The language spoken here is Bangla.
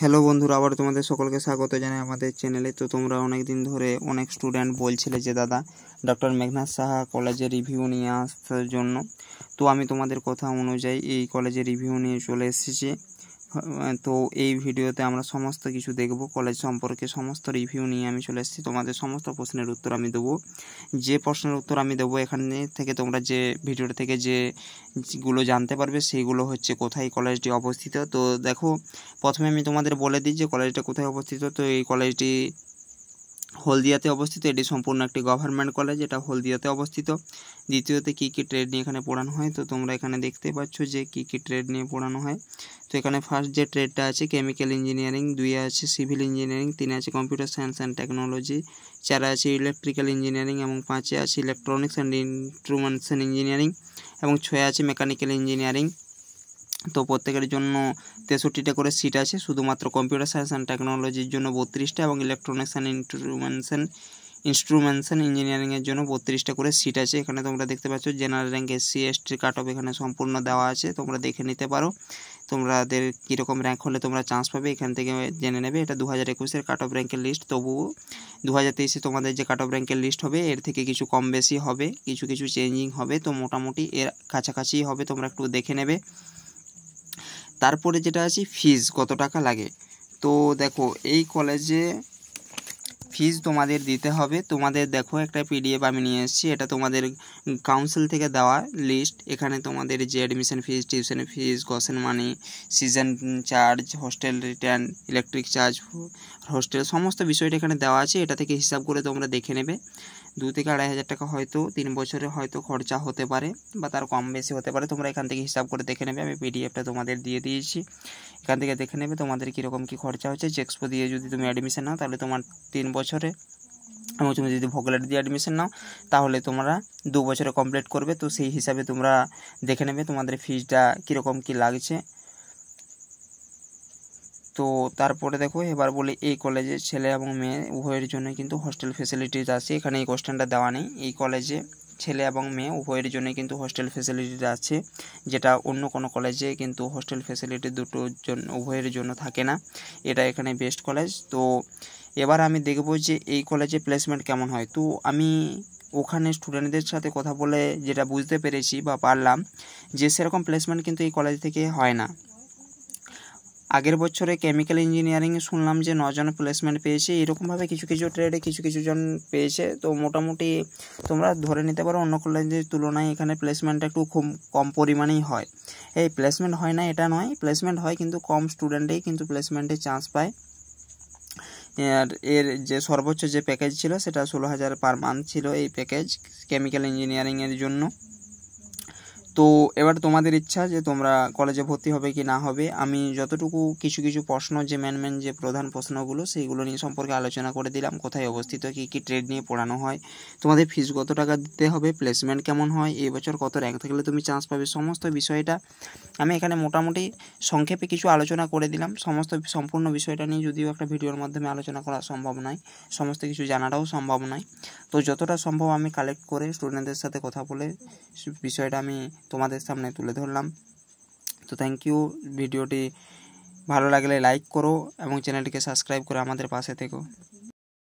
হ্যালো বন্ধুরা আবার তোমাদের সকলকে স্বাগত জানাই আমাদের চ্যানেলে তো তোমরা অনেক দিন ধরে অনেক স্টুডেন্ট বলছিলে যে দাদা ডক্টর মেঘনাথ সাহা কলেজে রিভিউ নিয়ে আসার জন্য তো আমি তোমাদের কথা অনুযায়ী এই কলেজে রিভিউ নিয়ে চলে এসেছি তো এই ভিডিওতে আমরা সমস্ত কিছু দেখব কলেজ সম্পর্কে সমস্ত রিভিউ নিয়ে আমি চলে এসেছি তোমাদের সমস্ত প্রশ্নের উত্তর আমি দেবো যে প্রশ্নের উত্তর আমি দেবো এখানে থেকে তোমরা যে ভিডিওটা থেকে যেগুলো জানতে পারবে সেইগুলো হচ্ছে কোথায় কলেজটি অবস্থিত তো দেখো প্রথমে আমি তোমাদের বলে দিই যে কলেজটা কোথায় অবস্থিত তো এই কলেজটি হলদিয়াতে অবস্থিত এটি সম্পূর্ণ একটি গভর্নমেন্ট কলেজ এটা হলদিয়াতে অবস্থিত দ্বিতীয়তে কী কী ট্রেড নিয়ে এখানে পড়ানো হয় তো তোমরা এখানে দেখতে পাচ্ছ যে কী কী ট্রেড নিয়ে পড়ানো হয় তো এখানে ফার্স্ট যে ট্রেডটা আছে কেমিক্যাল ইঞ্জিনিয়ারিং দুই আছে সিভিল ইঞ্জিনিয়ারিং তিন আছে কম্পিউটার সায়েন্স অ্যান্ড টেকনোলজি চার আছে ইলেকট্রিক্যাল ইঞ্জিনিয়ারিং এবং পাঁচে আছে ইলেকট্রনিক্স অ্যান্ড ইনস্ট্রুমেন্টস ইঞ্জিনিয়ারিং এবং ছয় আছে মেকানিক্যাল ইঞ্জিনিয়ারিং তো প্রত্যেকের জন্য তেষট্টিটা করে সিট আছে শুধুমাত্র কম্পিউটার সায়েন্স অ্যান্ড টেকনোলজির জন্য বত্রিশটা এবং ইলেকট্রনিক্স অ্যান্ড ইনস্ট্রুমেন্টস অ্যান্ড ইঞ্জিনিয়ারিংয়ের জন্য বত্রিশটা করে সিট আছে এখানে তোমরা দেখতে পাচ্ছ জেনারেল র্যাঙ্ক এসসি এসটির কাট অফ এখানে সম্পূর্ণ দেওয়া আছে তোমরা দেখে নিতে পারো তোমাদের কীরকম র্যাঙ্ক হলে তোমরা চান্স পাবে এখান থেকে জেনে নেবে এটা দু হাজার একুশের কাট অফ র্যাঙ্কের লিস্ট তবুও দু হাজার তেইশে তোমাদের যে কাট অফ র্যাঙ্কের লিস্ট হবে এর থেকে কিছু কম বেশি হবে কিছু কিছু চেঞ্জিং হবে তো মোটামুটি এর কাছাকাছি হবে তোমরা একটু দেখে নেবে তারপরে যেটা আছে ফিজ কত টাকা লাগে তো দেখো এই কলেজে ফিজ তোমাদের দিতে হবে তোমাদের দেখো একটা পিডিএফ আমি নিয়ে এসেছি এটা তোমাদের কাউন্সিল থেকে দেওয়া লিস্ট এখানে তোমাদের যে admission fees tuition fees caution money session charge hostel return electric charge hostel সমস্ত বিষয়টা এখানে দেওয়া আছে এটা থেকে হিসাব করে তোমরা দেখে নেবে দু থেকে আড়াই হাজার টাকা হয়তো তিন বছরে হয়তো খরচা হতে পারে বা তার কম বেশি হতে পারে তোমরা এখান থেকে হিসাব করে দেখে নেবে আমি পিডিএফটা তোমাদের দিয়ে দিয়েছি এখান থেকে দেখে নেবে তোমাদের কীরকম কী খরচা হচ্ছে চেক্সপো দিয়ে যদি তুমি অ্যাডমিশন নাও তাহলে তোমার তিন বছরে এবং তুমি যদি ভোগলাট দিয়ে অ্যাডমিশন নাও তাহলে তোমরা দু বছরে কমপ্লিট করবে তো সেই হিসাবে তোমরা দেখে নেবে তোমাদের ফিজটা কীরকম কী লাগছে তো তারপরে দেখো এবার বলে এই কলেজে ছেলে এবং মেয়ে উভয়ের জন্য কিন্তু হস্টেল ফেসিলিটিস আছে এখানে এই কোশ্চেনটা দেওয়া নেই এই কলেজে ছেলে এবং মেয়ে উভয়ের জন্য কিন্তু হস্টেল ফেসিলিটি আছে যেটা অন্য কোনো কলেজে কিন্তু হস্টেল ফেসিলিটি দুটোর জন্য উভয়ের জন্য থাকে না এটা এখানে বেস্ট কলেজ তো এবার আমি দেখব যে এই কলেজে প্লেসমেন্ট কেমন হয় তো আমি ওখানে স্টুডেন্টদের সাথে কথা বলে যেটা বুঝতে পেরেছি বা পারলাম যে সেরকম প্লেসমেন্ট কিন্তু এই কলেজ থেকে হয় না আগের বছরে কেমিক্যাল ইঞ্জিনিয়ারিং শুনলাম যে নজন প্লেসমেন্ট পেয়েছে এরকমভাবে কিছু কিছু ট্রেডে কিছু কিছু জন পেয়েছে তো মোটামুটি তোমরা ধরে নিতে পারো অন্য কলেজের তুলনায় এখানে প্লেসমেন্টটা একটু খুব কম পরিমাণেই হয় এই প্লেসমেন্ট হয় না এটা নয় প্লেসমেন্ট হয় কিন্তু কম স্টুডেন্টেই কিন্তু প্লেসমেন্টে চান্স পায় আর এর যে সর্বোচ্চ যে প্যাকেজ ছিল সেটা ষোলো হাজার পার মান্থ ছিল এই প্যাকেজ কেমিক্যাল ইঞ্জিনিয়ারিংয়ের জন্য তো এবার তোমাদের ইচ্ছা যে তোমরা কলেজে ভর্তি হবে কি না হবে আমি যতটুকু কিছু কিছু প্রশ্ন যে মেন মেন যে প্রধান প্রশ্নগুলো সেইগুলো নিয়ে সম্পর্কে আলোচনা করে দিলাম কোথায় অবস্থিত কী কী ট্রেড নিয়ে পড়ানো হয় তোমাদের ফিস কত টাকা দিতে হবে প্লেসমেন্ট কেমন হয় এই বছর কত র্যাঙ্ক থাকলে তুমি চান্স পাবে সমস্ত বিষয়টা আমি এখানে মোটামুটি সংক্ষেপে কিছু আলোচনা করে দিলাম সমস্ত সম্পূর্ণ বিষয়টা নিয়ে যদিও একটা ভিডিওর মাধ্যমে আলোচনা করা সম্ভব নয় সমস্ত কিছু জানাটাও সম্ভব নয় তো যতটা সম্ভব আমি কালেক্ট করে স্টুডেন্টদের সাথে কথা বলে বিষয়টা আমি তোমাদের সামনে তুলে ধরলাম তো থ্যাঙ্ক ইউ ভিডিওটি ভালো লাগলে লাইক করো এবং চ্যানেলটিকে সাবস্ক্রাইব করো আমাদের পাশে থেকো